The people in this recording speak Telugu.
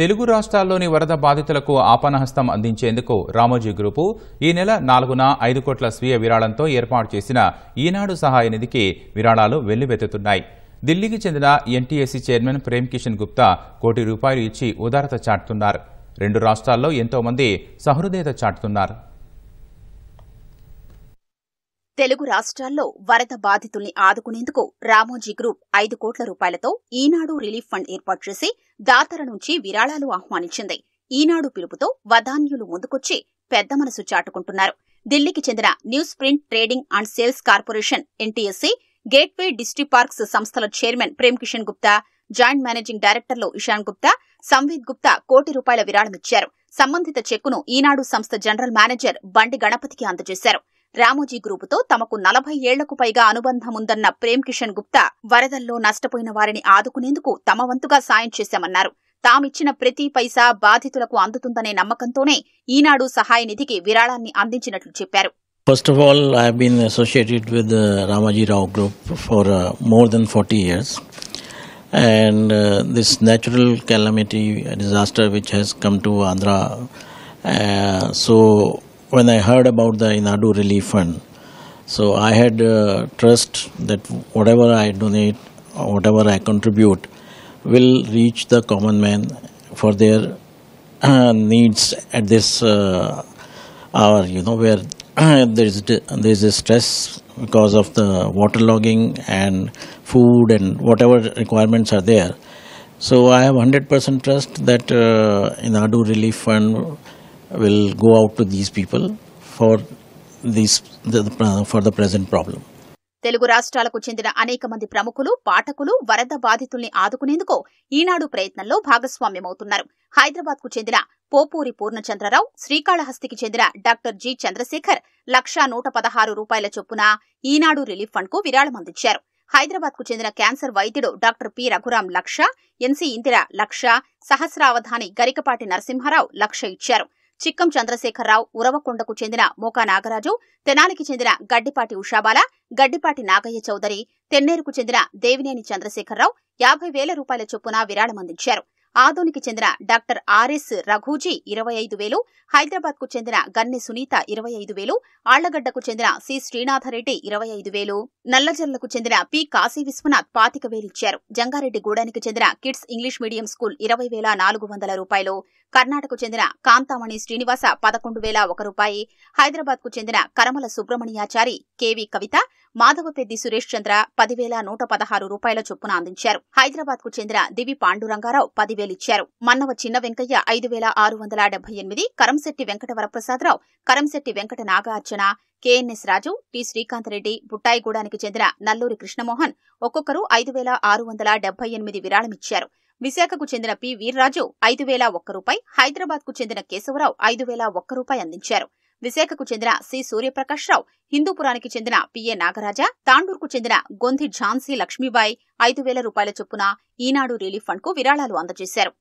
తెలుగు రాష్ట్రాల్లోని వరద బాధితులకు ఆపనహస్తం అందించేందుకు రామోజీ గ్రూపు ఈ నెల నాలుగున ఐదు కోట్ల స్వీయ విరాళంతో ఏర్పాటు చేసిన ఈనాడు సహాయ నిధికి విరాళాలు వెల్లువెత్తుతున్నాయి ఢిల్లీకి చెందిన ఎన్టీఎస్సీ చైర్మన్ ప్రేమ్ కిషన్ గుప్తా కోటి రూపాయలు ఇచ్చి ఉదారత చాటుతున్నారు రెండు రాష్ట్రాల్లో ఎంతోమంది సహృదయత చాటుతున్నారు తెలుగు రాష్ట్రాల్లో వరద బాధితుల్ని ఆదుకునేందుకు రామోజీ గ్రూప్ ఐదు కోట్ల రూపాయలతో ఈనాడు రిలీఫ్ ఫండ్ ఏర్పాటు చేసి దాతల నుంచి విరాళాలు ఆహ్వానించింది ఈనాడు పిలుపుతో వదాన్యులు ముందుకొచ్చి పెద్ద మనసు చాటుకుంటున్నారు ఢిల్లీకి చెందిన news print trading and sales corporation NTSC gateway district parks సంస్థల chairman Prem Kishan Gupta joint managing డైరెక్టర్లు ఇషాన్ గుప్తా సంవీత్ గుప్తా కోటి రూపాయల విరాళమిచ్చారు సంబంధిత చెక్కును ఈనాడు సంస్థ జనరల్ మేనేజర్ బండి గణపతికి అందజేశారు రామోజీ గ్రూపుతో తమకు నలభై ఏళ్లకు పైగా అనుబంధముందన్న ప్రేమ్ కిషన్ గుప్తా వరదల్లో నష్టపోయిన వారిని ఆదుకునేందుకు తమ వంతుగా సాయం చేశామన్నారు తామిచ్చిన ప్రతి పైసా బాధితులకు అందుతుందనే నమ్మకంతోనే ఈనాడు సహాయ నిధికి విరాళాన్ని అందించినట్లు చెప్పారు First of all, I have been associated with the Ramaji Rao group for uh, more than 40 years. And uh, this natural calamity disaster which has come to Andhra, uh, so when I heard about the Inadu Relief Fund, so I had uh, trust that whatever I donate, whatever I contribute, will reach the common man for their uh, needs at this uh, hour. You know where uh, there is there is a stress because of the water logging and food and whatever requirements are there. So I have 100% trust that uh, Inadu Relief Fund will go out to these people for these the, for the present problem. Telugu రాష్ట్రాలకు చెందిన అనేక మంది ప్రముఖులు పాఠకులు వరద బాధితుల్ని ఆదుకునేందుకు ఈనాడు ప్రయత్నంలో భాగస్వామ్యమవుతున్నారు హైదరాబాద్ కు చెందిన పోపూరి పూర్ణచంద్రరావు శ్రీకాళహస్తికి చెందిన డాక్టర్ జి చంద్రశేఖర్ లక్షా నూట పదహారు రూపాయల చొప్పున ఈనాడు రిలీఫ్ ఫండ్ కు విరాళం అందించారు హైదరాబాద్ కు చెందిన క్యాన్సర్ వైద్యుడు డాక్టర్ పి రఘురాం లక్ష ఎన్సీ ఇందిర లక్ష సహస్రావధాని గరికపాటి నరసింహారావు లక్ష ఇచ్చారు చిక్కం చంద్రశేఖరరావు ఉరవకొండకు చెందిన మోకా నాగరాజు తెనాలికి చెందిన గడ్డిపాటి ఉషాబాల గడ్డిపాటి నాగయ్య చౌదరి తెన్నేరుకు చెందిన దేవినేని చంద్రశేఖరరావు యాభై వేల రూపాయల చొప్పున విరాళమందించారు ఆదోనికి చెందిన డాక్టర్ ఆర్ఎస్ రఘూజీ ఇరవై ఐదు వేలు హైదరాబాద్ కు చెందిన గన్నె సునీత ఇరవై ఐదు వేలు ఆళ్లగడ్డకు చెందిన సి శ్రీనాథరెడ్డి ఇరవై ఐదు వేలు నల్లజర్లకు చెందిన పి కాశీ విశ్వనాథ్ పాతిక వేలిచ్చారు జంగారెడ్డిగూడానికి చెందిన కిడ్స్ ఇంగ్లీష్ మీడియం స్కూల్ ఇరవై వేల నాలుగు వందల రూపాయలు కర్ణాటకకు చెందిన కాంతామణి శ్రీనివాస పదకొండు వేల ఒక రూపాయి హైదరాబాద్ కు చెందిన కరమల సుబ్రహ్మణ్యాచారి కెవి కవిత మాధవపెద్ది సురేష్ చంద్ర పదివేల నూట పదహారు రూపాయల చొప్పున అందించారు హైదరాబాద్ కు చెందిన దివి పాండురంగారావు పదివేల వేలిచ్చారు మన్నవ చిన్న వెంకయ్య ఐదు వేల ఆరు వందల డెబ్బై ఎనిమిది కరంశెట్టి వెంకట వరప్రసాదరావు కరంశెట్టి వెంకట నాగార్జున కెఎన్ఎస్ రాజు టి శ్రీకాంతరెడ్డి బుట్టాయిగూడానికి చెందిన నల్లూరి కృష్ణమోహన్ ఒక్కొక్కరు ఐదు వేల ఆరు వందల డెబ్బై ఎనిమిది విరాళమిచ్చారు విశాఖకు చెందిన పి వీర్రాజు ఐదు వేల ఒక్క రూపాయి హైదరాబాద్కు చెందిన కేశవరావు ఐదు వేల ఒక్క రూపాయి అందించారు విశాఖకు చెందిన సి సూర్యప్రకాష్ రావు హిందూపురానికి చెందిన పిఏ నాగరాజ కు చెందిన గొంధి ఝాన్సీ లక్ష్మీబాయి ఐదు వేల రూపాయల చొప్పున ఈనాడు రిలీఫ్ ఫండ్కు విరాళాలు అందజేశారు